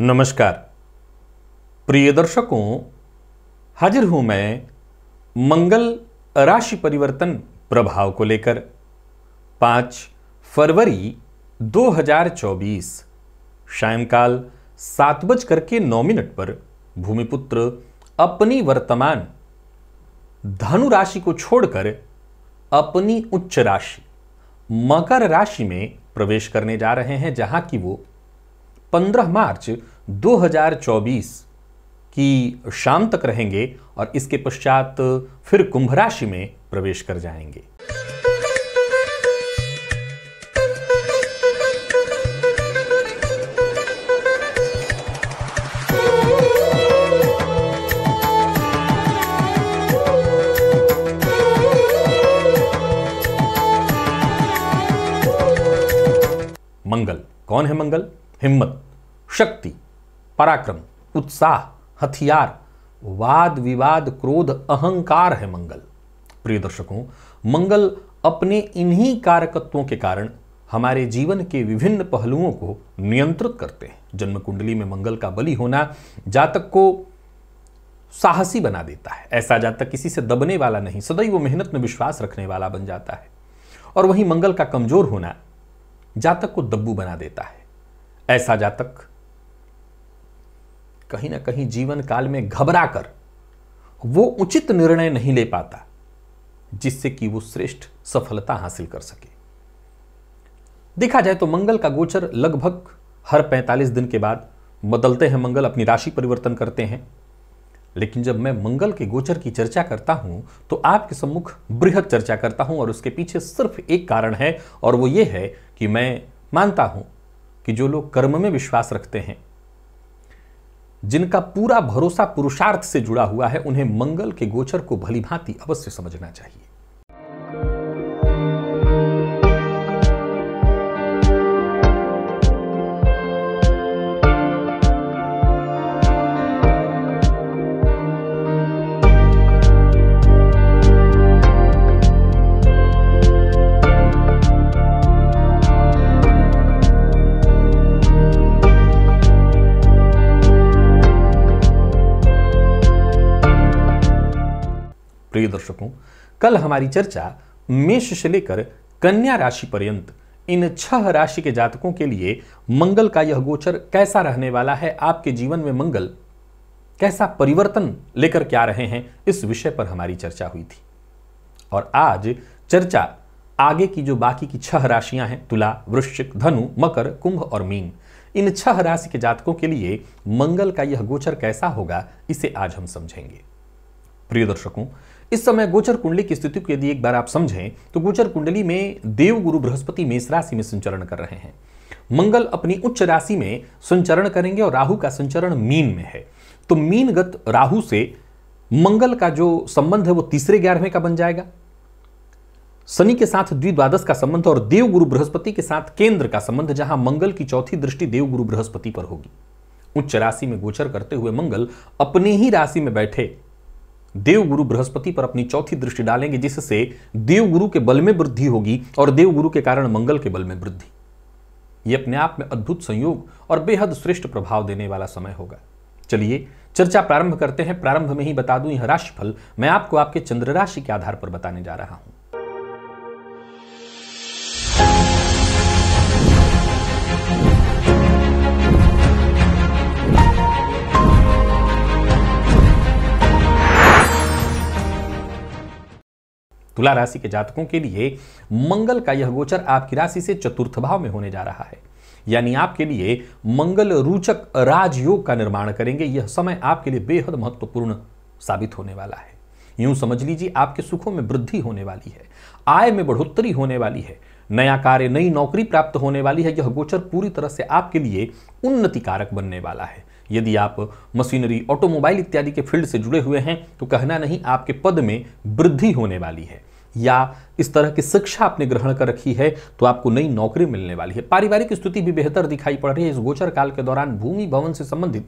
नमस्कार प्रिय दर्शकों हाजिर हूं मैं मंगल राशि परिवर्तन प्रभाव को लेकर पांच फरवरी 2024 सायंकाल सात बज करके नौ मिनट पर भूमिपुत्र अपनी वर्तमान धनु राशि को छोड़कर अपनी उच्च राशि मकर राशि में प्रवेश करने जा रहे हैं जहां की वो 15 मार्च 2024 की शाम तक रहेंगे और इसके पश्चात फिर कुंभ राशि में प्रवेश कर जाएंगे मंगल कौन है मंगल हिम्मत शक्ति पराक्रम उत्साह हथियार वाद विवाद क्रोध अहंकार है मंगल प्रिय दर्शकों मंगल अपने इन्हीं कारकत्वों के कारण हमारे जीवन के विभिन्न पहलुओं को नियंत्रित करते हैं जन्म कुंडली में मंगल का बलि होना जातक को साहसी बना देता है ऐसा जातक किसी से दबने वाला नहीं सदैव मेहनत में विश्वास रखने वाला बन जाता है और वहीं मंगल का कमजोर होना जातक को दब्बू बना देता है ऐसा जातक कहीं ना कहीं जीवन काल में घबरा कर वो उचित निर्णय नहीं ले पाता जिससे कि वो श्रेष्ठ सफलता हासिल कर सके देखा जाए तो मंगल का गोचर लगभग हर 45 दिन के बाद बदलते हैं मंगल अपनी राशि परिवर्तन करते हैं लेकिन जब मैं मंगल के गोचर की चर्चा करता हूं तो आपके सम्मुख बृहद चर्चा करता हूं और उसके पीछे सिर्फ एक कारण है और वो ये है कि मैं मानता हूं कि जो लोग कर्म में विश्वास रखते हैं जिनका पूरा भरोसा पुरुषार्थ से जुड़ा हुआ है उन्हें मंगल के गोचर को भलीभांति अवश्य समझना चाहिए प्रिय दर्शकों कल हमारी चर्चा मेष से लेकर कन्या राशि पर्यंत इन छह राशि के जातकों के लिए मंगल का यह गोचर कैसा रहने वाला है आपके जीवन में मंगल कैसा परिवर्तन लेकर क्या रहे हैं इस विषय पर हमारी चर्चा हुई थी और आज चर्चा आगे की जो बाकी की छह राशियां हैं तुला वृश्चिक धनु मकर कुंभ और मीन इन छह राशि के जातकों के लिए मंगल का यह गोचर कैसा होगा इसे आज हम समझेंगे प्रिय दर्शकों इस समय गोचर कुंडली की स्थिति को यदि एक बार आप समझें तो गोचर कुंडली में देव गुरु बृहस्पति मेष राशि में संचरण कर रहे हैं मंगल अपनी उच्च राशि में संचरण करेंगे और राहु का संचरण मीन में है तो मीनगत राहु से मंगल का जो संबंध है वो तीसरे ग्यारहवें का बन जाएगा शनि के साथ द्विद्वादश का संबंध और देव गुरु बृहस्पति के साथ केंद्र का संबंध जहां मंगल की चौथी दृष्टि देव गुरु बृहस्पति पर होगी उच्च राशि में गोचर करते हुए मंगल अपनी ही राशि में बैठे देवगुरु बृहस्पति पर अपनी चौथी दृष्टि डालेंगे जिससे देवगुरु के बल में वृद्धि होगी और देवगुरु के कारण मंगल के बल में वृद्धि ये अपने आप में अद्भुत संयोग और बेहद श्रेष्ठ प्रभाव देने वाला समय होगा चलिए चर्चा प्रारंभ करते हैं प्रारंभ में ही बता दूं यह राशिफल मैं आपको आपके चंद्र राशि के आधार पर बताने जा रहा हूं तुला राशि के जातकों के लिए मंगल का यह गोचर आपकी राशि से चतुर्थ भाव में होने जा रहा है यानी आपके लिए मंगल रूचक राजयोग का निर्माण करेंगे यह समय आपके लिए बेहद महत्वपूर्ण साबित होने वाला है यूं समझ लीजिए आपके सुखों में वृद्धि होने वाली है आय में बढ़ोतरी होने वाली है नया कार्य नई नौकरी प्राप्त होने वाली है यह गोचर पूरी तरह से आपके लिए उन्नति कारक बनने वाला है यदि आप मशीनरी ऑटोमोबाइल इत्यादि के फील्ड से जुड़े हुए हैं तो कहना नहीं आपके पद में वृद्धि होने वाली है या इस तरह की शिक्षा आपने ग्रहण कर रखी है तो आपको नई नौकरी मिलने वाली है पारिवारिक स्थिति भी बेहतर दिखाई पड़ रही है इस गोचर काल के दौरान भूमि भवन से संबंधित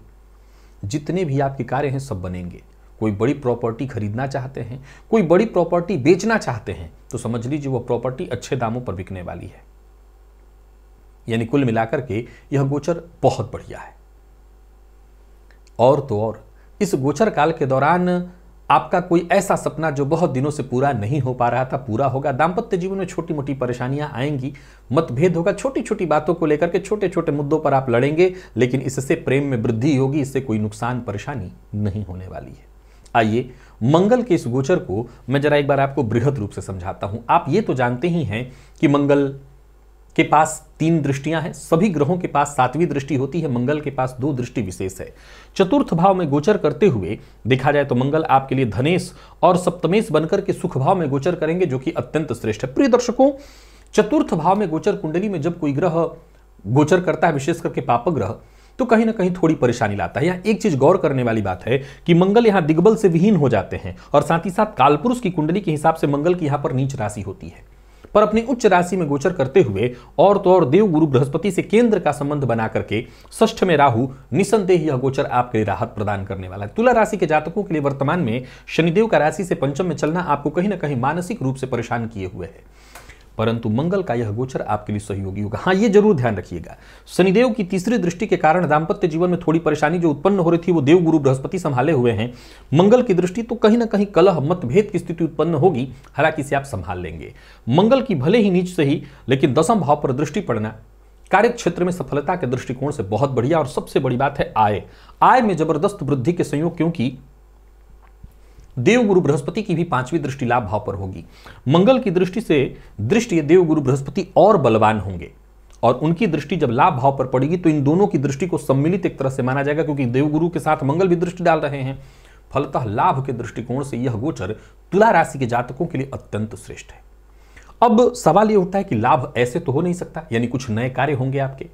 जितने भी आपके कार्य हैं सब बनेंगे कोई बड़ी प्रॉपर्टी खरीदना चाहते हैं कोई बड़ी प्रॉपर्टी बेचना चाहते हैं तो समझ लीजिए वह प्रॉपर्टी अच्छे दामों पर बिकने वाली है यानी कुल मिलाकर के यह गोचर बहुत बढ़िया है और तो और इस गोचर काल के दौरान आपका कोई ऐसा सपना जो बहुत दिनों से पूरा नहीं हो पा रहा था पूरा होगा दाम्पत्य जीवन में छोटी मोटी परेशानियां आएंगी मतभेद होगा छोटी छोटी बातों को लेकर के छोटे छोटे मुद्दों पर आप लड़ेंगे लेकिन इससे प्रेम में वृद्धि होगी इससे कोई नुकसान परेशानी नहीं होने वाली है आइए मंगल के इस गोचर को मैं जरा एक बार आपको बृहद रूप से समझाता हूं आप ये तो जानते ही हैं कि मंगल के पास तीन दृष्टियां हैं सभी ग्रहों के पास सातवीं दृष्टि होती है मंगल के पास दो दृष्टि विशेष है चतुर्थ भाव में गोचर करते हुए देखा जाए तो मंगल आपके लिए धनेश और सप्तमेश बनकर के सुख भाव में गोचर करेंगे जो कि अत्यंत श्रेष्ठ है प्रिय दर्शकों चतुर्थ भाव में गोचर कुंडली में जब कोई ग्रह गोचर करता है विशेष करके पाप ग्रह तो कहीं ना कहीं थोड़ी परेशानी लाता है यहाँ एक चीज गौर करने वाली बात है कि मंगल यहाँ दिग्बल से विहीन हो जाते हैं और साथ ही साथ कालपुरुष की कुंडली के हिसाब से मंगल की यहाँ पर नीच राशि होती है पर अपनी उच्च राशि में गोचर करते हुए और तो और देव गुरु बृहस्पति से केंद्र का संबंध बना करके ष्ठ में राहु निसंदेह यह गोचर आपके लिए राहत प्रदान करने वाला है तुला राशि के जातकों के लिए वर्तमान में शनिदेव का राशि से पंचम में चलना आपको कहीं ना कहीं मानसिक रूप से परेशान किए हुए हैं परंतु मंगल का यह गोचर आपके लिए सहयोगी होगा हाँ ये जरूर ध्यान रखिएगा शनिदेव की तीसरी दृष्टि के कारण दाम्पत्य जीवन में थोड़ी परेशानी जो उत्पन्न हो रही थी वो देव गुरु बृहस्पति संभाले हुए हैं मंगल की दृष्टि तो कहीं ना कहीं कलह मतभेद की स्थिति उत्पन्न होगी हालांकि इसे आप संभाल लेंगे मंगल की भले ही नीच से ही लेकिन दसम भाव पर दृष्टि पड़ना कार्य क्षेत्र में सफलता के दृष्टिकोण से बहुत बढ़िया और सबसे बड़ी बात है आय आय में जबरदस्त वृद्धि के संयोग क्योंकि देवगुरु बृहस्पति की भी पांचवी दृष्टि लाभ भाव पर होगी मंगल की दृष्टि से दृष्टि देवगुरु बृहस्पति और बलवान होंगे और उनकी दृष्टि जब लाभ भाव पर पड़ेगी तो इन दोनों की दृष्टि को सम्मिलित एक तरह से माना जाएगा क्योंकि देवगुरु के साथ मंगल भी दृष्टि डाल रहे हैं फलतः लाभ के दृष्टिकोण से यह गोचर तुला राशि के जातकों के लिए अत्यंत श्रेष्ठ है अब सवाल यह उठता है कि लाभ ऐसे तो हो नहीं सकता यानी कुछ नए कार्य होंगे आपके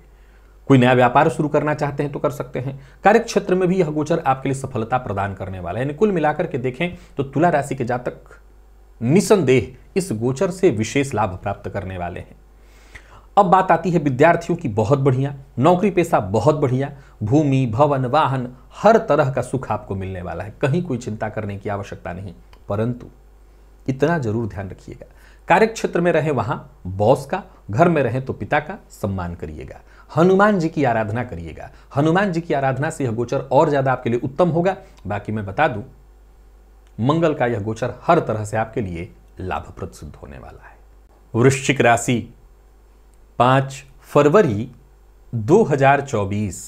कोई नया व्यापार शुरू करना चाहते हैं तो कर सकते हैं कार्य क्षेत्र में भी यह गोचर आपके लिए सफलता प्रदान करने वाला है कुल मिलाकर के देखें तो तुला राशि के जातक निसंदेह इस गोचर से विशेष लाभ प्राप्त करने वाले हैं अब बात आती है विद्यार्थियों की बहुत बढ़िया नौकरी पेशा बहुत बढ़िया भूमि भवन वाहन हर तरह का सुख आपको मिलने वाला है कहीं कोई चिंता करने की आवश्यकता नहीं परंतु इतना जरूर ध्यान रखिएगा कार्य क्षेत्र में रहे वहां बॉस का घर में रहे तो पिता का सम्मान करिएगा हनुमान जी की आराधना करिएगा हनुमान जी की आराधना से यह गोचर और ज्यादा आपके लिए उत्तम होगा बाकी मैं बता दूं मंगल का यह गोचर हर तरह से आपके लिए लाभप्रद सिद्ध होने वाला है वृश्चिक राशि पांच फरवरी 2024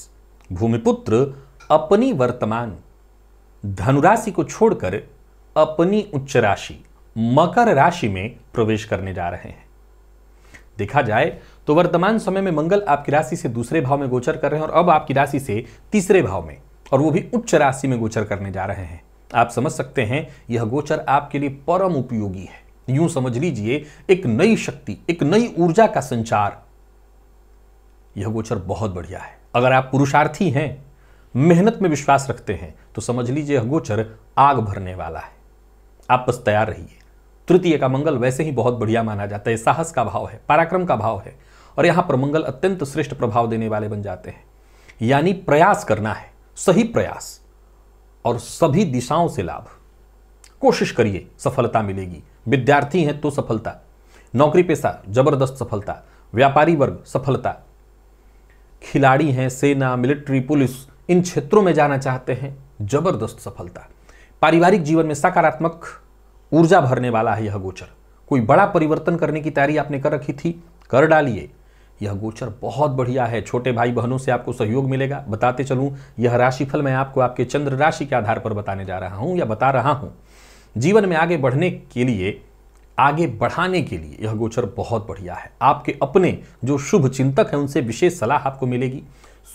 भूमिपुत्र अपनी वर्तमान धनुराशि को छोड़कर अपनी उच्च राशि मकर राशि में प्रवेश करने जा रहे हैं देखा जाए तो वर्तमान समय में मंगल आपकी राशि से दूसरे भाव में गोचर कर रहे हैं और अब आपकी राशि से तीसरे भाव में और वो भी उच्च राशि में गोचर करने जा रहे हैं आप समझ सकते हैं यह गोचर आपके लिए परम उपयोगी है यूं समझ लीजिए एक नई शक्ति एक नई ऊर्जा का संचार यह गोचर बहुत बढ़िया है अगर आप पुरुषार्थी हैं मेहनत में विश्वास रखते हैं तो समझ लीजिए यह गोचर आग भरने वाला है आप बस तैयार रहिए तृतीय का मंगल वैसे ही बहुत बढ़िया माना जाता है साहस का भाव है पराक्रम का भाव है और यहां पर मंगल अत्यंत श्रेष्ठ प्रभाव देने वाले बन जाते हैं यानी प्रयास करना है सही प्रयास और सभी दिशाओं से लाभ कोशिश करिए सफलता मिलेगी विद्यार्थी हैं तो सफलता नौकरी पेशा जबरदस्त सफलता व्यापारी वर्ग सफलता खिलाड़ी हैं सेना मिलिट्री पुलिस इन क्षेत्रों में जाना चाहते हैं जबरदस्त सफलता पारिवारिक जीवन में सकारात्मक ऊर्जा भरने वाला है यह गोचर कोई बड़ा परिवर्तन करने की तैयारी आपने कर रखी थी कर डालिए यह गोचर बहुत बढ़िया है छोटे भाई बहनों से आपको सहयोग मिलेगा बताते चलूँ यह राशिफल मैं आपको आपके चंद्र राशि के आधार पर बताने जा रहा हूँ या बता रहा हूँ जीवन में आगे बढ़ने के लिए आगे बढ़ाने के लिए यह गोचर बहुत बढ़िया है आपके अपने जो शुभ चिंतक हैं उनसे विशेष सलाह आपको मिलेगी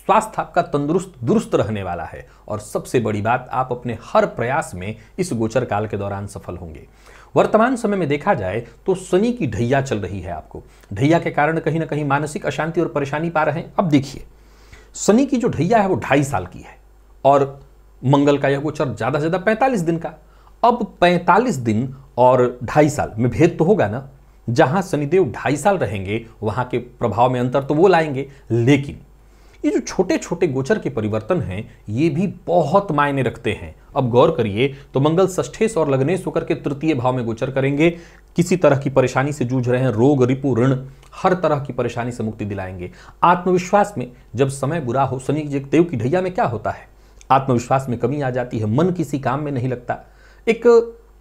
स्वास्थ्य आपका तंदुरुस्त दुरुस्त रहने वाला है और सबसे बड़ी बात आप अपने हर प्रयास में इस गोचर काल के दौरान सफल होंगे वर्तमान समय में देखा जाए तो शनि की ढैया चल रही है आपको ढैया के कारण कहीं ना कहीं मानसिक अशांति और परेशानी पा रहे हैं अब देखिए शनि की जो ढैया है वो ढाई साल की है और मंगल का यह गोचर ज़्यादा से ज़्यादा पैंतालीस दिन का अब पैंतालीस दिन और ढाई साल में भेद तो होगा ना जहां शनिदेव ढाई साल रहेंगे वहां के प्रभाव में अंतर तो वो लाएंगे लेकिन ये जो छोटे छोटे गोचर के परिवर्तन हैं ये भी बहुत मायने रखते हैं अब गौर करिए तो मंगल ष्ठेश और लग्नेश होकर के तृतीय भाव में गोचर करेंगे किसी तरह की परेशानी से जूझ रहे हैं रोग रिपु ऋण हर तरह की परेशानी से मुक्ति दिलाएंगे आत्मविश्वास में जब समय बुरा हो शनि देव की ढैया में क्या होता है आत्मविश्वास में कमी आ जाती है मन किसी काम में नहीं लगता एक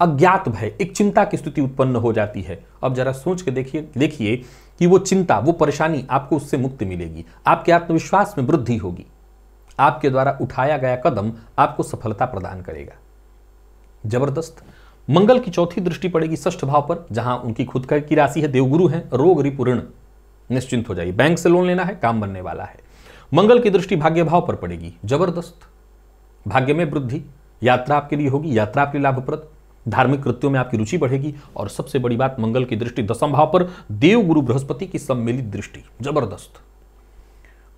अज्ञात भय एक चिंता की स्थिति उत्पन्न हो जाती है अब जरा सोच के देखिए देखिए कि वो चिंता वो परेशानी आपको उससे मुक्ति मिलेगी आपके आत्मविश्वास में वृद्धि होगी आपके द्वारा उठाया गया कदम आपको सफलता प्रदान करेगा जबरदस्त मंगल की चौथी दृष्टि पड़ेगी ष्ठ भाव पर जहां उनकी खुद की राशि है देवगुरु है रोग रिपूर्ण निश्चिंत हो जाइए बैंक से लोन लेना है काम बनने वाला है मंगल की दृष्टि भाग्य भाव पर पड़ेगी जबरदस्त भाग्य में वृद्धि यात्रा आपके लिए होगी यात्रा आपके लिए लाभप्रद धार्मिक कृत्यों में आपकी रुचि बढ़ेगी और सबसे बड़ी बात मंगल की दृष्टि दसम भाव पर देव गुरु बृहस्पति की सम्मिलित दृष्टि जबरदस्त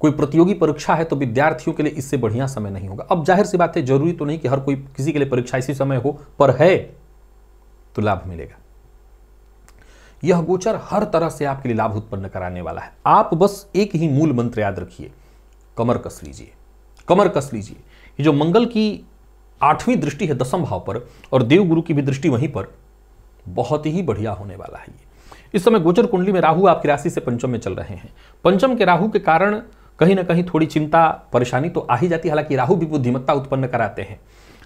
कोई प्रतियोगी परीक्षा है तो विद्यार्थियों के लिए इससे बढ़िया समय नहीं होगा अब जाहिर सी बात है जरूरी तो नहीं कि हर कोई किसी के लिए परीक्षा इसी समय हो पर है तो लाभ मिलेगा यह गोचर हर तरह से आपके लिए लाभ उत्पन्न कराने वाला है आप बस एक ही मूल मंत्र याद रखिए कमर कस लीजिए कमर कस लीजिए जो मंगल की आठवीं दृष्टि है दसम भाव पर और देव गुरु की भी दृष्टि वहीं पर बहुत ही बढ़िया होने वाला है ये इस समय गोचर कुंडली में राहु आपकी राशि से पंचम में चल रहे हैं पंचम के राहु के कारण कहीं ना कहीं थोड़ी चिंता परेशानी तो आ ही जाती है हालांकि राहु भी बुद्धिमत्ता उत्पन्न कराते हैं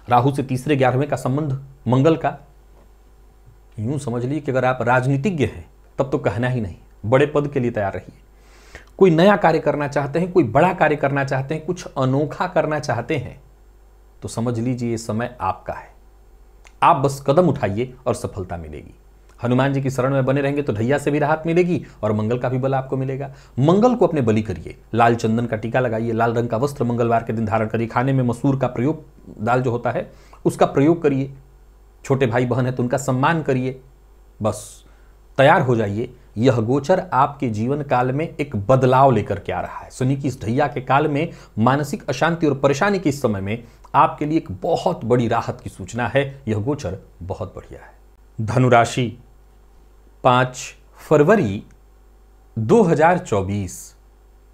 राहु से तीसरे ग्यारहवें का संबंध मंगल का यूं समझ लीजिए कि अगर आप राजनीतिज्ञ हैं तब तो कहना ही नहीं बड़े पद के लिए तैयार रहिए कोई नया कार्य करना चाहते हैं कोई बड़ा कार्य करना चाहते हैं कुछ अनोखा करना चाहते हैं तो समझ लीजिए समय आपका है आप बस कदम उठाइए और सफलता मिलेगी हनुमान जी की शरण में बने रहेंगे तो ढैया से भी राहत मिलेगी और मंगल का भी बल आपको मिलेगा मंगल को अपने बलि करिए लाल चंदन का टीका लगाइए लाल रंग का वस्त्र मंगलवार के दिन धारण करिए खाने में मसूर का प्रयोग दाल जो होता है उसका प्रयोग करिए छोटे भाई बहन है तो उनका सम्मान करिए बस तैयार हो जाइए यह गोचर आपके जीवन काल में एक बदलाव लेकर के आ रहा है सुनी कि इस ढैया के काल में मानसिक अशांति और परेशानी के इस समय में आपके लिए एक बहुत बड़ी राहत की सूचना है यह गोचर बहुत बढ़िया है धनुराशि पांच फरवरी 2024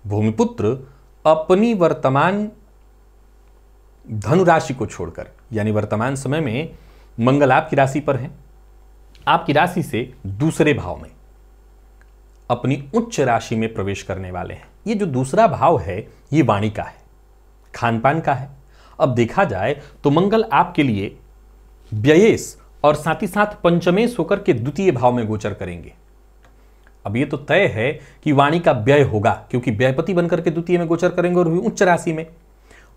भूमिपुत्र अपनी वर्तमान धनुराशि को छोड़कर यानी वर्तमान समय में मंगल आपकी राशि पर है आपकी राशि से दूसरे भाव में अपनी उच्च राशि में प्रवेश करने वाले हैं ये जो दूसरा भाव है ये वाणी का है खान पान का है अब देखा जाए तो मंगल आपके लिए व्ययेश और साथ ही साथ पंचमेश होकर के द्वितीय भाव में गोचर करेंगे अब ये तो तय है कि वाणी का व्यय होगा क्योंकि व्ययपति बनकर के द्वितीय में गोचर करेंगे और उच्च राशि में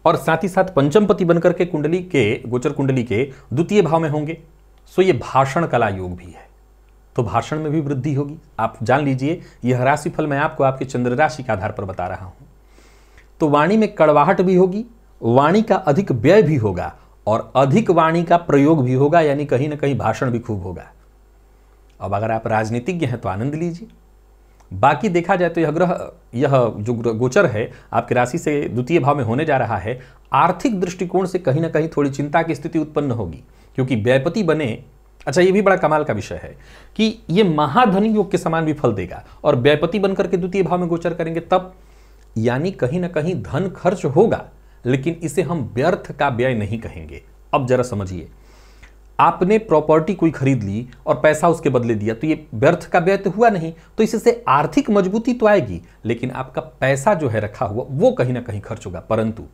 और साथ ही साथ पंचमपति बनकर के कुंडली के गोचर कुंडली के द्वितीय भाव में होंगे सो ये भाषण कला योग भी है तो भाषण में भी वृद्धि होगी आप जान लीजिए यह राशिफल मैं आपको आपके चंद्र राशि के आधार पर बता रहा हूं तो वाणी में कड़वाहट भी होगी वाणी का अधिक व्यय भी होगा और अधिक वाणी का प्रयोग भी होगा यानी कहीं ना कहीं भाषण भी खूब होगा अब अगर आप राजनीतिज्ञ हैं तो आनंद लीजिए बाकी देखा जाए तो यह ग्रह यह जो गोचर है आपकी राशि से द्वितीय भाव में होने जा रहा है आर्थिक दृष्टिकोण से कहीं ना कहीं थोड़ी चिंता की स्थिति उत्पन्न होगी क्योंकि व्यापति बने अच्छा ये भी बड़ा कमाल का विषय है कि ये महाधन योग के समान भी फल देगा और व्यापति बनकर के द्वितीय भाव में गोचर करेंगे तब यानी कहीं ना कहीं धन खर्च होगा लेकिन इसे हम व्यर्थ का व्यय नहीं कहेंगे अब जरा समझिए आपने प्रॉपर्टी कोई खरीद ली और पैसा उसके बदले दिया तो ये व्यर्थ का व्यय तो हुआ नहीं तो इससे आर्थिक मजबूती तो आएगी लेकिन आपका पैसा जो है रखा हुआ वो कहीं ना कहीं खर्च होगा परंतु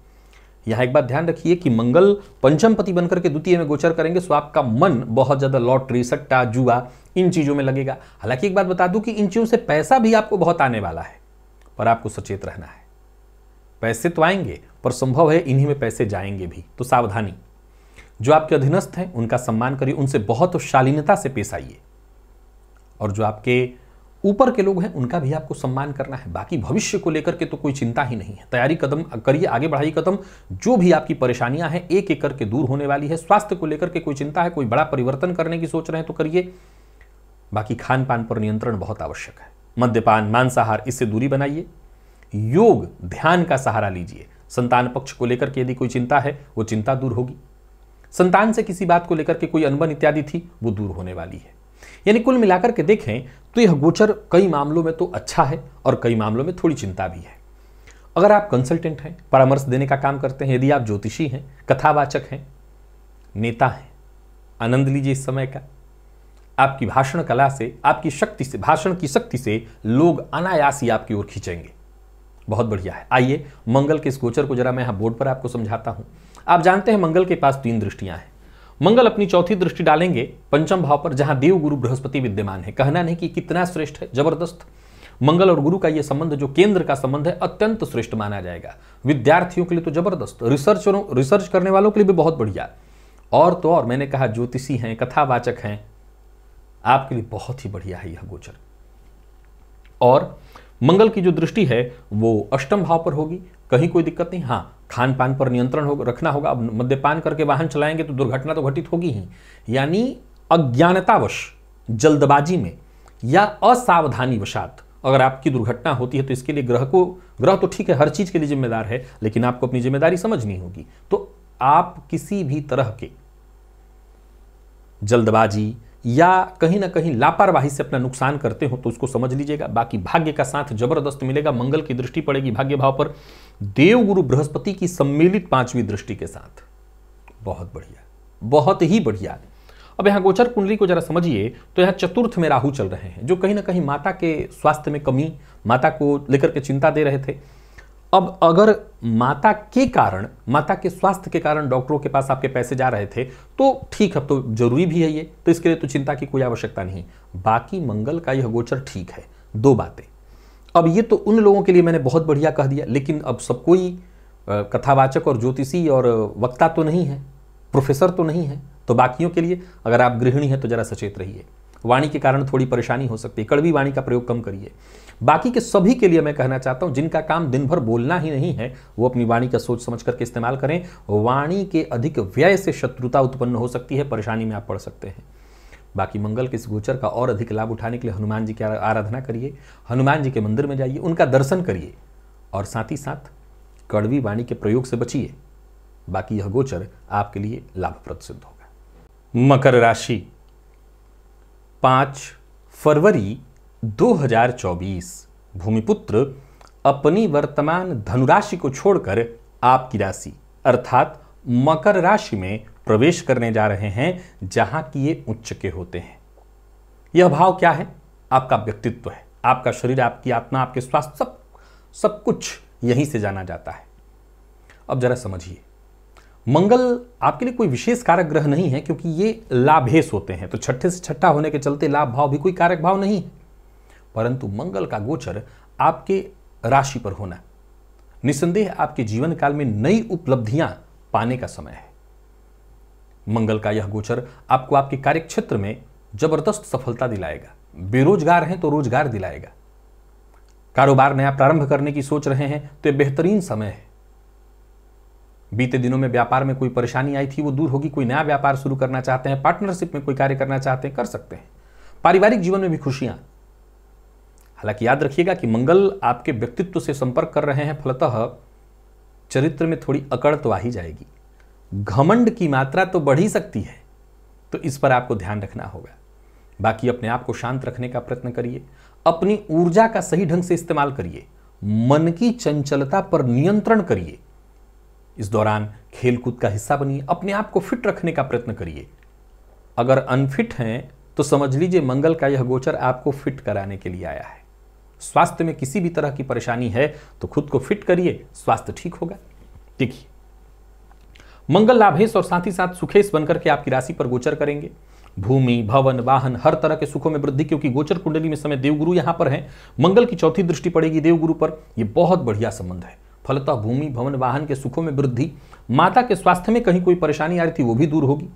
यहां एक बात ध्यान रखिए कि मंगल पंचम पति बनकर के द्वितीय में गोचर करेंगे सो आपका मन बहुत ज़्यादा लॉटरी सट्टा जुआ इन चीज़ों में लगेगा हालांकि एक बात बता दूं कि इन चीज़ों से पैसा भी आपको बहुत आने वाला है पर आपको सचेत रहना है पैसे तो आएंगे पर संभव है इन्हीं में पैसे जाएंगे भी तो सावधानी जो आपके अधीनस्थ हैं उनका सम्मान करिए उनसे बहुत शालीनता से पेश आइए और जो आपके ऊपर के लोग हैं उनका भी आपको सम्मान करना है बाकी भविष्य को लेकर के तो कोई चिंता ही नहीं है तैयारी कदम करिए आगे बढ़ाई कदम जो भी आपकी परेशानियां हैं एक एक करके दूर होने वाली है स्वास्थ्य को लेकर के कोई चिंता है कोई बड़ा परिवर्तन करने की सोच रहे हैं तो करिए बाकी खान पान पर नियंत्रण बहुत आवश्यक है मद्यपान मांसाहार इससे दूरी बनाइए योग ध्यान का सहारा लीजिए संतान पक्ष को लेकर के यदि कोई चिंता है वो चिंता दूर होगी संतान से किसी बात को लेकर के कोई अनबन इत्यादि थी वो दूर होने वाली है यानी कुल मिलाकर के देखें तो यह गोचर कई मामलों में तो अच्छा है और कई मामलों में थोड़ी चिंता भी है अगर आप कंसल्टेंट हैं परामर्श देने का काम करते हैं यदि आप ज्योतिषी हैं कथावाचक हैं नेता हैं आनंद लीजिए इस समय का आपकी भाषण कला से आपकी शक्ति से भाषण की शक्ति से लोग अनायास ही आपकी ओर खींचेंगे बहुत बढ़िया है आइए मंगल के इस गोचर को जरा मैं यहाँ बोर्ड पर आपको समझाता हूँ आप जानते हैं मंगल के पास तीन दृष्टियाँ हैं मंगल अपनी चौथी दृष्टि डालेंगे पंचम भाव पर जहाँ देव गुरु बृहस्पति विद्यमान है कहना नहीं कि कितना श्रेष्ठ है जबरदस्त मंगल और गुरु का यह संबंध जो केंद्र का संबंध है अत्यंत श्रेष्ठ माना जाएगा विद्यार्थियों के लिए तो जबरदस्त रिसर्चरों रिसर्च करने वालों के लिए भी बहुत बढ़िया और तो और मैंने कहा ज्योतिषी हैं कथावाचक हैं आपके लिए बहुत ही बढ़िया है यह गोचर और मंगल की जो दृष्टि है वो अष्टम भाव पर होगी कहीं कोई दिक्कत नहीं हाँ खान पान पर नियंत्रण हो रखना होगा अब मद्यपान करके वाहन चलाएंगे तो दुर्घटना तो घटित होगी ही यानी अज्ञानतावश जल्दबाजी में या असावधानी वशात अगर आपकी दुर्घटना होती है तो इसके लिए ग्रह को ग्रह तो ठीक है हर चीज़ के लिए जिम्मेदार है लेकिन आपको अपनी जिम्मेदारी समझनी होगी तो आप किसी भी तरह के जल्दबाजी या कहीं ना कहीं लापरवाही से अपना नुकसान करते हो तो उसको समझ लीजिएगा बाकी भाग्य का साथ जबरदस्त मिलेगा मंगल की दृष्टि पड़ेगी भाग्य भाव पर देवगुरु बृहस्पति की सम्मिलित पांचवी दृष्टि के साथ बहुत बढ़िया बहुत ही बढ़िया अब यहाँ गोचर कुंडली को जरा समझिए तो यहाँ चतुर्थ में राहु चल रहे हैं जो कहीं ना कहीं माता के स्वास्थ्य में कमी माता को लेकर के चिंता दे रहे थे अब अगर माता के कारण माता के स्वास्थ्य के कारण डॉक्टरों के पास आपके पैसे जा रहे थे तो ठीक है तो जरूरी भी है ये तो इसके लिए तो चिंता की कोई आवश्यकता नहीं बाकी मंगल का यह गोचर ठीक है दो बातें अब ये तो उन लोगों के लिए मैंने बहुत बढ़िया कह दिया लेकिन अब सब कोई कथावाचक और ज्योतिषी और वक्ता तो नहीं है प्रोफेसर तो नहीं है तो बाकियों के लिए अगर आप गृहिणी हैं तो जरा सचेत रहिए वाणी के कारण थोड़ी परेशानी हो सकती है कड़वी वाणी का प्रयोग कम करिए बाकी के सभी के लिए मैं कहना चाहता हूं जिनका काम दिन भर बोलना ही नहीं है वो अपनी वाणी का सोच समझ करके इस्तेमाल करें वाणी के अधिक व्यय से शत्रुता उत्पन्न हो सकती है परेशानी में आप पड़ सकते हैं बाकी मंगल के इस गोचर का और अधिक लाभ उठाने के लिए हनुमान जी की आराधना करिए हनुमान जी के मंदिर में जाइए उनका दर्शन करिए और साथ ही साथ कड़वी वाणी के प्रयोग से बचिए बाकी यह गोचर आपके लिए लाभप्रद सिद्ध होगा मकर राशि पांच फरवरी 2024 भूमिपुत्र अपनी वर्तमान धनुराशि को छोड़कर आपकी राशि अर्थात मकर राशि में प्रवेश करने जा रहे हैं जहां की ये उच्च के होते हैं यह भाव क्या है आपका व्यक्तित्व है आपका शरीर आपकी आत्मा आपके स्वास्थ्य सब सब कुछ यहीं से जाना जाता है अब जरा समझिए मंगल आपके लिए कोई विशेष कारक ग्रह नहीं है क्योंकि ये लाभेश होते हैं तो छठे से छठा होने के चलते लाभ भाव भी कोई कारक भाव नहीं है परंतु मंगल का गोचर आपके राशि पर होना निसंदेह आपके जीवन काल में नई उपलब्धियां पाने का समय है मंगल का यह गोचर आपको आपके कार्यक्षेत्र में जबरदस्त सफलता दिलाएगा बेरोजगार हैं तो रोजगार दिलाएगा कारोबार नया प्रारंभ करने की सोच रहे हैं तो यह बेहतरीन समय है बीते दिनों में व्यापार में कोई परेशानी आई थी वो दूर होगी कोई नया व्यापार शुरू करना चाहते हैं पार्टनरशिप में कोई कार्य करना चाहते हैं कर सकते हैं पारिवारिक जीवन में भी खुशियां हालांकि याद रखिएगा कि मंगल आपके व्यक्तित्व से संपर्क कर रहे हैं फलतः चरित्र में थोड़ी अकड़ तो आ ही जाएगी घमंड की मात्रा तो बढ़ ही सकती है तो इस पर आपको ध्यान रखना होगा बाकी अपने आप को शांत रखने का प्रयत्न करिए अपनी ऊर्जा का सही ढंग से इस्तेमाल करिए मन की चंचलता पर नियंत्रण करिए इस दौरान खेलकूद का हिस्सा बनिए अपने आप को फिट रखने का प्रयत्न करिए अगर अनफिट हैं तो समझ लीजिए मंगल का यह गोचर आपको फिट कराने के लिए आया है स्वास्थ्य में किसी भी तरह की परेशानी है तो खुद को फिट करिए स्वास्थ्य ठीक होगा देखिए मंगल लाभेश और साथ ही साथ सुखेश बनकर के आपकी राशि पर गोचर करेंगे भूमि भवन वाहन हर तरह के सुखों में वृद्धि क्योंकि गोचर कुंडली में समय देवगुरु यहां पर हैं मंगल की चौथी दृष्टि पड़ेगी देवगुरु पर यह बहुत बढ़िया संबंध है फलतः भूमि भवन वाहन के सुखों में वृद्धि माता के स्वास्थ्य में कहीं कोई परेशानी आ रही थी वो भी दूर होगी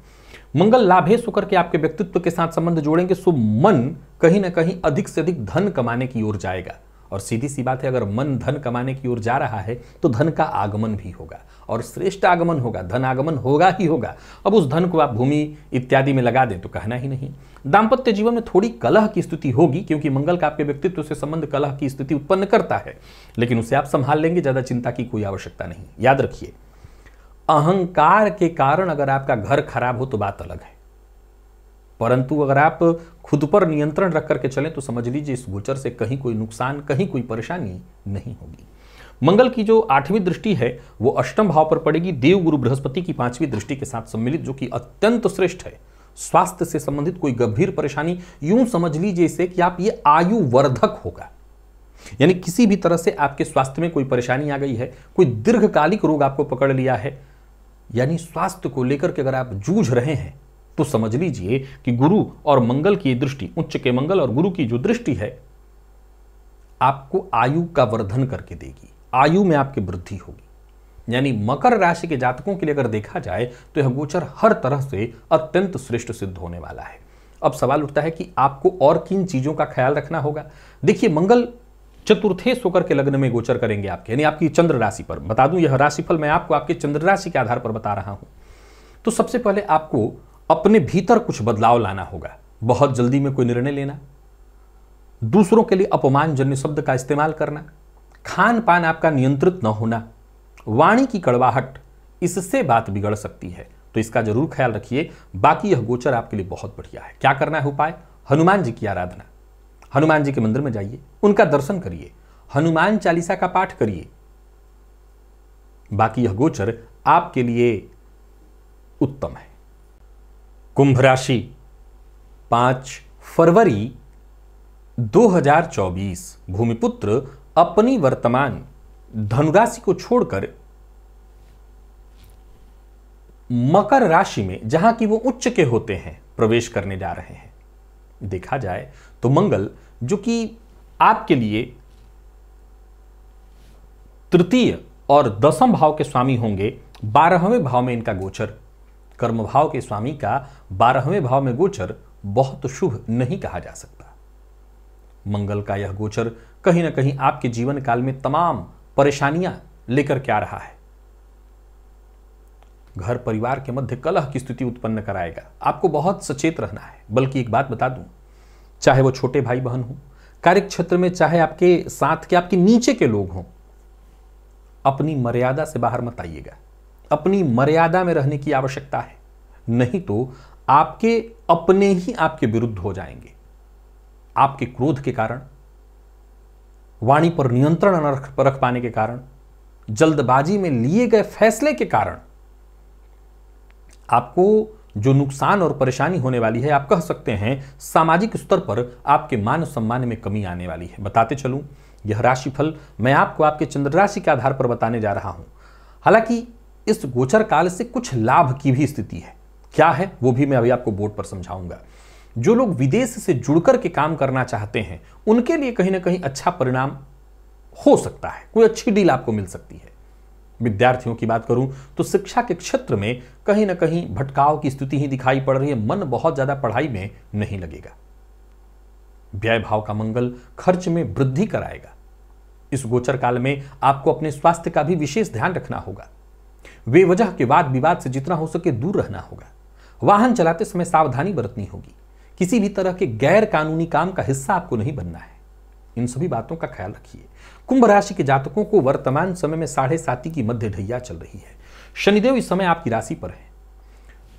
मंगल लाभे होकर के आपके व्यक्तित्व के साथ संबंध जोड़ेंगे सो मन कहीं ना कहीं अधिक से अधिक धन कमाने की ओर जाएगा और सीधी सी बात है अगर मन धन कमाने की ओर जा रहा है तो धन का आगमन भी होगा और श्रेष्ठ आगमन होगा धन आगमन होगा ही होगा अब उस धन को आप भूमि इत्यादि में लगा दें तो कहना ही नहीं दाम्पत्य जीवन में थोड़ी कलह की स्थिति होगी क्योंकि मंगल का आपके व्यक्तित्व से संबंध कलह की स्थिति उत्पन्न करता है लेकिन उसे आप संभाल लेंगे ज़्यादा चिंता की कोई आवश्यकता नहीं याद रखिए अहंकार के कारण अगर आपका घर खराब हो तो बात अलग है परंतु अगर आप खुद पर नियंत्रण रख करके चलें तो समझ लीजिए इस गोचर से कहीं कोई नुकसान कहीं कोई परेशानी नहीं होगी मंगल की जो आठवीं दृष्टि है वो अष्टम भाव पर पड़ेगी देव गुरु बृहस्पति की पांचवीं दृष्टि के साथ सम्मिलित जो कि अत्यंत श्रेष्ठ है स्वास्थ्य से संबंधित कोई गंभीर परेशानी यूं समझ लीजिए इसे कि आप ये आयु वर्धक होगा यानी किसी भी तरह से आपके स्वास्थ्य में कोई परेशानी आ गई है कोई दीर्घकालिक रोग आपको पकड़ लिया है यानी स्वास्थ्य को लेकर के अगर आप जूझ रहे हैं तो समझ लीजिए कि गुरु और मंगल की दृष्टि उच्च के मंगल और गुरु की जो दृष्टि है आपको आयु का वर्धन करके देगी आयु में आपकी वृद्धि होगी यानी मकर राशि के जातकों के लिए अगर देखा जाए तो यह गोचर हर तरह से अत्यंत श्रेष्ठ सिद्ध होने वाला है अब सवाल उठता है कि आपको और किन चीज़ों का ख्याल रखना होगा देखिए मंगल चतुर्थे शुक्र के लग्न में गोचर करेंगे आपके यानी आपकी चंद्र राशि पर बता दूं यह राशिफल मैं आपको आपके चंद्र राशि के आधार पर बता रहा हूं तो सबसे पहले आपको अपने भीतर कुछ बदलाव लाना होगा बहुत जल्दी में कोई निर्णय लेना दूसरों के लिए अपमानजन्य शब्द का इस्तेमाल करना खान पान आपका नियंत्रित न होना वाणी की कड़वाहट इससे बात बिगड़ सकती है तो इसका जरूर ख्याल रखिए बाकी यह गोचर आपके लिए बहुत बढ़िया है क्या करना है उपाय हनुमान जी की आराधना हनुमान जी के मंदिर में जाइए उनका दर्शन करिए हनुमान चालीसा का पाठ करिए बाकी यह गोचर आपके लिए उत्तम है कुंभ राशि पांच फरवरी 2024 भूमिपुत्र अपनी वर्तमान धनुराशि को छोड़कर मकर राशि में जहां की वो उच्च के होते हैं प्रवेश करने जा रहे हैं देखा जाए तो मंगल जो कि आपके लिए तृतीय और दसम भाव के स्वामी होंगे बारहवें भाव में इनका गोचर कर्म भाव के स्वामी का बारहवें भाव में गोचर बहुत शुभ नहीं कहा जा सकता मंगल का यह गोचर कहीं ना कहीं आपके जीवन काल में तमाम परेशानियां लेकर के आ रहा है घर परिवार के मध्य कलह की स्थिति उत्पन्न कराएगा आपको बहुत सचेत रहना है बल्कि एक बात बता दूं चाहे वो छोटे भाई बहन हो कार्य क्षेत्र में चाहे आपके साथ के आपके नीचे के लोग हों अपनी मर्यादा से बाहर मत आइएगा अपनी मर्यादा में रहने की आवश्यकता है नहीं तो आपके अपने ही आपके विरुद्ध हो जाएंगे आपके क्रोध के कारण वाणी पर नियंत्रण रख पाने के कारण जल्दबाजी में लिए गए फैसले के कारण आपको जो नुकसान और परेशानी होने वाली है आप कह सकते हैं सामाजिक स्तर पर आपके मान सम्मान में कमी आने वाली है बताते चलूं यह राशिफल मैं आपको आपके चंद्र राशि के आधार पर बताने जा रहा हूं हालांकि इस गोचर काल से कुछ लाभ की भी स्थिति है क्या है वो भी मैं अभी आपको बोर्ड पर समझाऊंगा जो लोग विदेश से जुड़कर के काम करना चाहते हैं उनके लिए कहीं ना कहीं अच्छा परिणाम हो सकता है कोई अच्छी डील आपको मिल सकती है विद्यार्थियों की बात करूं तो शिक्षा के क्षेत्र में कहीं ना कहीं भटकाव की स्थिति ही दिखाई पड़ रही है मन बहुत ज़्यादा पढ़ाई में नहीं लगेगा व्यय भाव का मंगल खर्च में वृद्धि कराएगा इस गोचर काल में आपको अपने स्वास्थ्य का भी विशेष ध्यान रखना होगा बेवजह के वाद विवाद से जितना हो सके दूर रहना होगा वाहन चलाते समय सावधानी बरतनी होगी किसी भी तरह के गैर कानूनी काम का हिस्सा आपको नहीं बनना है इन सभी बातों का ख्याल रखिए कुंभ राशि के जातकों को वर्तमान समय में साढ़े साती की मध्य ढैया चल रही है शनिदेव इस समय आपकी राशि पर है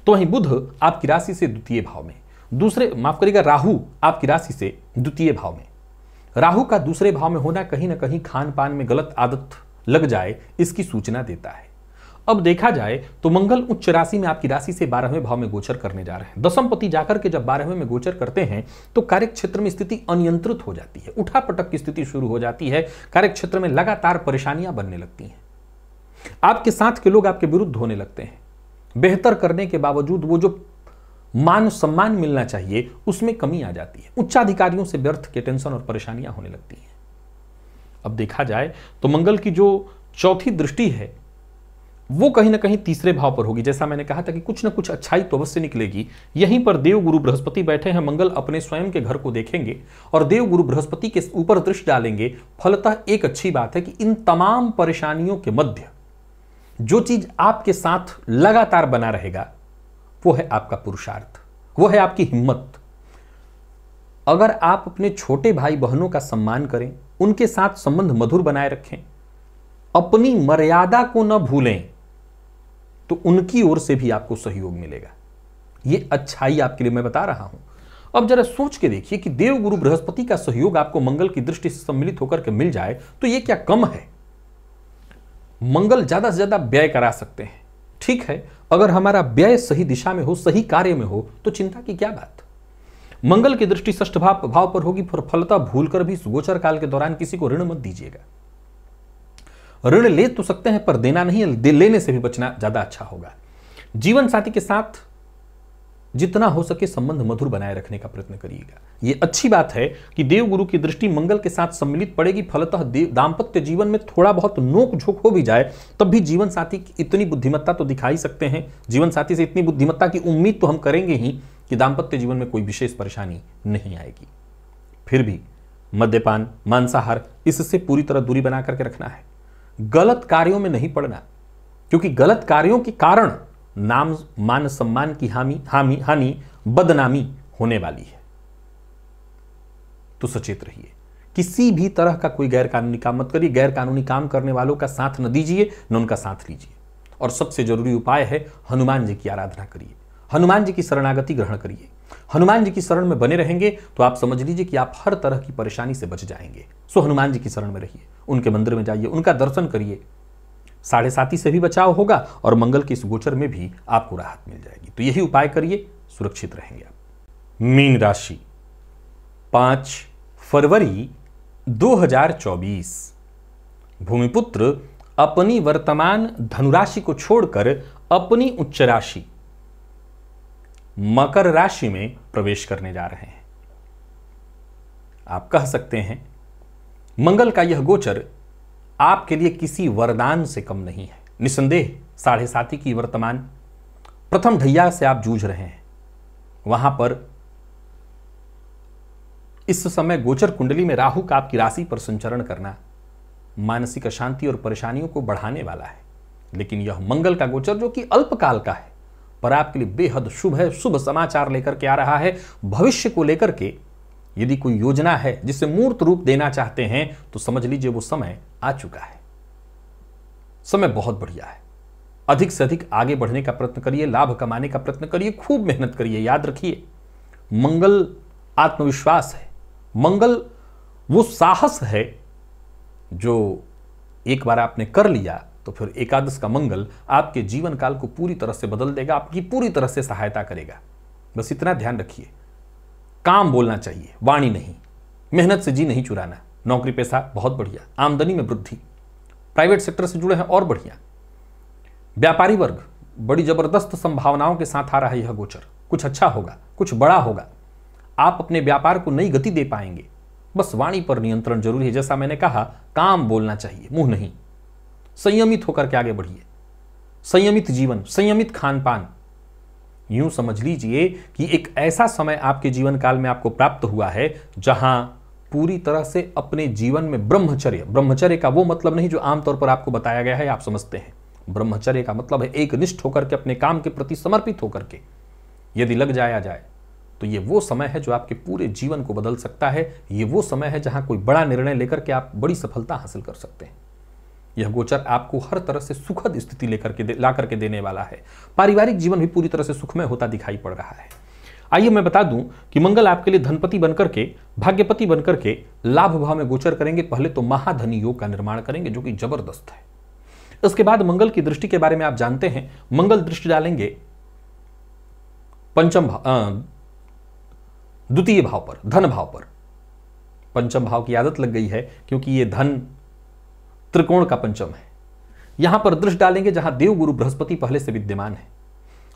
तो वहीं बुध आपकी राशि से द्वितीय भाव में दूसरे माफ करिएगा राहु आपकी राशि से द्वितीय भाव में राहु का दूसरे भाव में होना कहीं ना कहीं खान पान में गलत आदत लग जाए इसकी सूचना देता है अब देखा जाए तो मंगल उच्च राशि में आपकी राशि से बारहवें भाव में गोचर करने जा रहे हैं दसम पति जाकर के जब बारहवें में गोचर करते हैं तो कार्यक्षेत्र में स्थिति अनियंत्रित हो जाती है उठापटक की स्थिति शुरू हो जाती है कार्यक्षेत्र में लगातार परेशानियां बनने लगती हैं आपके साथ के लोग आपके विरुद्ध होने लगते हैं बेहतर करने के बावजूद वो जो मान सम्मान मिलना चाहिए उसमें कमी आ जाती है उच्चाधिकारियों से व्यर्थ के टेंशन और परेशानियां होने लगती हैं अब देखा जाए तो मंगल की जो चौथी दृष्टि है वो कहीं ना कहीं तीसरे भाव पर होगी जैसा मैंने कहा था कि कुछ ना कुछ अच्छाई तो अवश्य निकलेगी यहीं पर देव गुरु बृहस्पति बैठे हैं मंगल अपने स्वयं के घर को देखेंगे और देव गुरु बृहस्पति के ऊपर दृष्टि डालेंगे फलतः एक अच्छी बात है कि इन तमाम परेशानियों के मध्य जो चीज आपके साथ लगातार बना रहेगा वो है आपका पुरुषार्थ वो है आपकी हिम्मत अगर आप अपने छोटे भाई बहनों का सम्मान करें उनके साथ संबंध मधुर बनाए रखें अपनी मर्यादा को न भूलें तो उनकी ओर से भी आपको सहयोग मिलेगा ये अच्छाई आपके लिए मैं बता रहा हूं अब जरा सोच के देखिए कि देवगुरु बृहस्पति का सहयोग आपको मंगल की दृष्टि से सम्मिलित होकर के मिल जाए तो यह क्या कम है मंगल ज्यादा से ज्यादा व्यय करा सकते हैं ठीक है अगर हमारा व्यय सही दिशा में हो सही कार्य में हो तो चिंता की क्या बात मंगल की दृष्टि ष्ठ भाव पर होगी फलता भूलकर भी सुगोचर काल के दौरान किसी को ऋण मत दीजिएगा ऋण ले तो सकते हैं पर देना नहीं लेने से भी बचना ज़्यादा अच्छा होगा जीवन साथी के साथ जितना हो सके संबंध मधुर बनाए रखने का प्रयत्न करिएगा ये अच्छी बात है कि देवगुरु की दृष्टि मंगल के साथ सम्मिलित पड़ेगी फलतः दाम्पत्य जीवन में थोड़ा बहुत नोक झोंक हो भी जाए तब भी जीवन साथी की इतनी बुद्धिमत्ता तो दिखा ही सकते हैं जीवन साथी से इतनी बुद्धिमत्ता की उम्मीद तो हम करेंगे ही कि दाम्पत्य जीवन में कोई विशेष परेशानी नहीं आएगी फिर भी मद्यपान मांसाहार इससे पूरी तरह दूरी बना करके रखना है गलत कार्यों में नहीं पड़ना क्योंकि गलत कार्यों के कारण नाम मान सम्मान की हामी हामी हानि बदनामी होने वाली है तो सचेत रहिए किसी भी तरह का कोई गैरकानूनी काम मत करिए गैरकानूनी काम करने वालों का साथ न दीजिए न उनका साथ लीजिए और सबसे जरूरी उपाय है हनुमान जी की आराधना करिए हनुमान जी की शरणागति ग्रहण करिए हनुमान जी की शरण में बने रहेंगे तो आप समझ लीजिए कि आप हर तरह की परेशानी से बच जाएंगे सो हनुमान जी की शरण में रहिए उनके मंदिर में जाइए उनका दर्शन करिए साढ़े साथी से भी बचाव होगा और मंगल के इस गोचर में भी आपको राहत मिल जाएगी तो यही उपाय करिए सुरक्षित रहेंगे आप मीन राशि पांच फरवरी 2024 भूमिपुत्र अपनी वर्तमान धनुराशि को छोड़कर अपनी उच्च राशि मकर राशि में प्रवेश करने जा रहे हैं आप कह सकते हैं मंगल का यह गोचर आपके लिए किसी वरदान से कम नहीं है निसंदेह साढ़े साथी की वर्तमान प्रथम ढैया से आप जूझ रहे हैं वहां पर इस समय गोचर कुंडली में राहु का आपकी राशि पर संचरण करना मानसिक अशांति और परेशानियों को बढ़ाने वाला है लेकिन यह मंगल का गोचर जो कि अल्पकाल का है पर आपके लिए बेहद शुभ है शुभ समाचार लेकर के आ रहा है भविष्य को लेकर के यदि कोई योजना है जिसे मूर्त रूप देना चाहते हैं तो समझ लीजिए वो समय आ चुका है समय बहुत बढ़िया है अधिक से अधिक आगे बढ़ने का प्रयत्न करिए लाभ कमाने का प्रयत्न करिए खूब मेहनत करिए याद रखिए मंगल आत्मविश्वास है मंगल वो साहस है जो एक बार आपने कर लिया तो फिर एकादश का मंगल आपके जीवन काल को पूरी तरह से बदल देगा आपकी पूरी तरह से सहायता करेगा बस इतना ध्यान रखिए काम बोलना चाहिए वाणी नहीं मेहनत से जी नहीं चुराना नौकरी पैसा बहुत बढ़िया आमदनी में वृद्धि प्राइवेट सेक्टर से जुड़े हैं और बढ़िया व्यापारी वर्ग बड़ी जबरदस्त संभावनाओं के साथ आ रहा है यह गोचर कुछ अच्छा होगा कुछ बड़ा होगा आप अपने व्यापार को नई गति दे पाएंगे बस वाणी पर नियंत्रण जरूरी है जैसा मैंने कहा काम बोलना चाहिए मुंह नहीं संयमित होकर के आगे बढ़िए संयमित जीवन संयमित खान पान यूं समझ लीजिए कि एक ऐसा समय आपके जीवन काल में आपको प्राप्त हुआ है जहां पूरी तरह से अपने जीवन में ब्रह्मचर्य ब्रह्मचर्य का वो मतलब नहीं जो आमतौर पर आपको बताया गया है आप समझते हैं ब्रह्मचर्य का मतलब है एक निष्ठ होकर के अपने काम के प्रति समर्पित होकर के यदि लग जाया जाए तो ये वो समय है जो आपके पूरे जीवन को बदल सकता है ये वो समय है जहां कोई बड़ा निर्णय लेकर के आप बड़ी सफलता हासिल कर सकते हैं यह गोचर आपको हर तरह से सुखद स्थिति लेकर के ला करके देने वाला है पारिवारिक जीवन भी पूरी तरह से सुखमय होता दिखाई पड़ रहा है आइए मैं बता दूं कि मंगल आपके लिए धनपति बनकर के भाग्यपति बनकर के लाभ भाव में गोचर करेंगे पहले तो महाधन योग का निर्माण करेंगे जो कि जबरदस्त है इसके बाद मंगल की दृष्टि के बारे में आप जानते हैं मंगल दृष्टि डालेंगे पंचम भाव द्वितीय भाव पर धन भाव पर पंचम भाव की आदत लग गई है क्योंकि ये धन त्रिकोण का पंचम है यहां पर दृष्टि डालेंगे जहां देवगुरु बृहस्पति पहले से विद्यमान है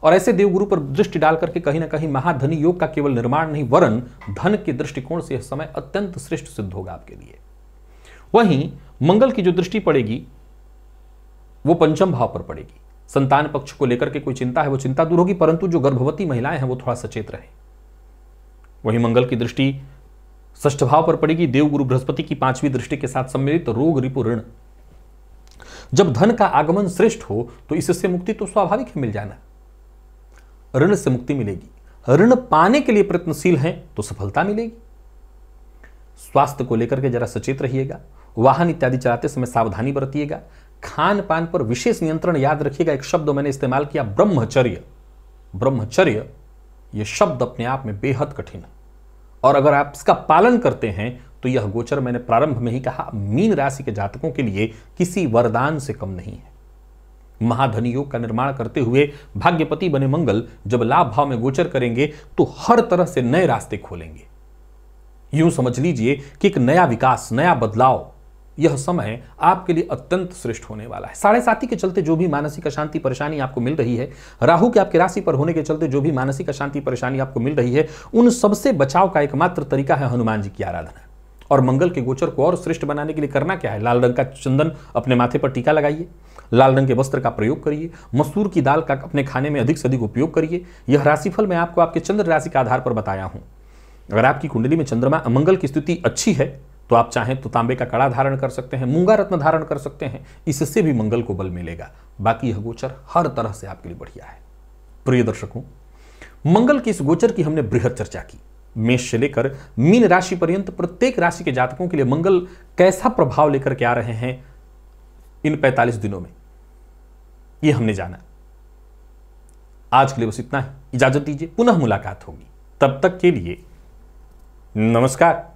और ऐसे देवगुरु पर दृष्टि डाल करके कहीं ना कहीं महाधनी योग का केवल निर्माण नहीं वरन धन के दृष्टिकोण से यह समय अत्यंत श्रेष्ठ सिद्ध होगा आपके लिए वहीं मंगल की जो दृष्टि पड़ेगी वो पंचम भाव पर पड़ेगी संतान पक्ष को लेकर के कोई चिंता है वो चिंता दूर होगी परंतु जो गर्भवती महिलाएं हैं वो थोड़ा सचेत रहे वहीं मंगल की दृष्टि ष्ठ भाव पर पड़ेगी देवगुरु बृहस्पति की पांचवी दृष्टि के साथ सम्मिलित रोग रिपु ऋण जब धन का आगमन श्रेष्ठ हो तो इससे मुक्ति तो स्वाभाविक है मिल जाना ऋण से मुक्ति मिलेगी ऋण पाने के लिए प्रयत्नशील हैं तो सफलता मिलेगी स्वास्थ्य को लेकर के जरा सचेत रहिएगा वाहन इत्यादि चलाते समय सावधानी बरतिएगा खान पान पर विशेष नियंत्रण याद रखिएगा एक शब्द मैंने इस्तेमाल किया ब्रह्मचर्य ब्रह्मचर्य यह शब्द अपने आप में बेहद कठिन है और अगर आप इसका पालन करते हैं तो यह गोचर मैंने प्रारंभ में ही कहा मीन राशि के जातकों के लिए किसी वरदान से कम नहीं है महाधन योग का निर्माण करते हुए भाग्यपति बने मंगल जब लाभ भाव में गोचर करेंगे तो हर तरह से नए रास्ते खोलेंगे यूं समझ लीजिए कि एक नया विकास नया बदलाव यह समय आपके लिए अत्यंत श्रेष्ठ होने वाला है साढ़े साथी के चलते जो भी मानसिक अशांति परेशानी आपको मिल रही है राहु के आपके राशि पर होने के चलते जो भी मानसिक अशांति परेशानी आपको मिल रही है उन सबसे बचाव का एकमात्र तरीका है हनुमान जी की आराधना और मंगल के गोचर को और श्रेष्ठ बनाने के लिए करना क्या है लाल रंग का चंदन अपने माथे पर टीका लगाइए लाल रंग के वस्त्र का प्रयोग करिए मसूर की दाल का अपने खाने में अधिक से अधिक उपयोग करिए यह राशिफल मैं आपको आपके चंद्र राशि के आधार पर बताया हूँ अगर आपकी कुंडली में चंद्रमा मंगल की स्थिति अच्छी है तो आप चाहें तो तांबे का कड़ा धारण कर सकते हैं मूंगा रत्न धारण कर सकते हैं इससे भी मंगल को बल मिलेगा बाकी यह गोचर हर तरह से आपके लिए बढ़िया है प्रिय दर्शकों मंगल के इस गोचर की हमने बृहद चर्चा की मेष से लेकर मीन राशि पर्यंत प्रत्येक राशि के जातकों के लिए मंगल कैसा प्रभाव लेकर के आ रहे हैं इन 45 दिनों में ये हमने जाना आज के लिए बस इतना ही इजाजत दीजिए पुनः मुलाकात होगी तब तक के लिए नमस्कार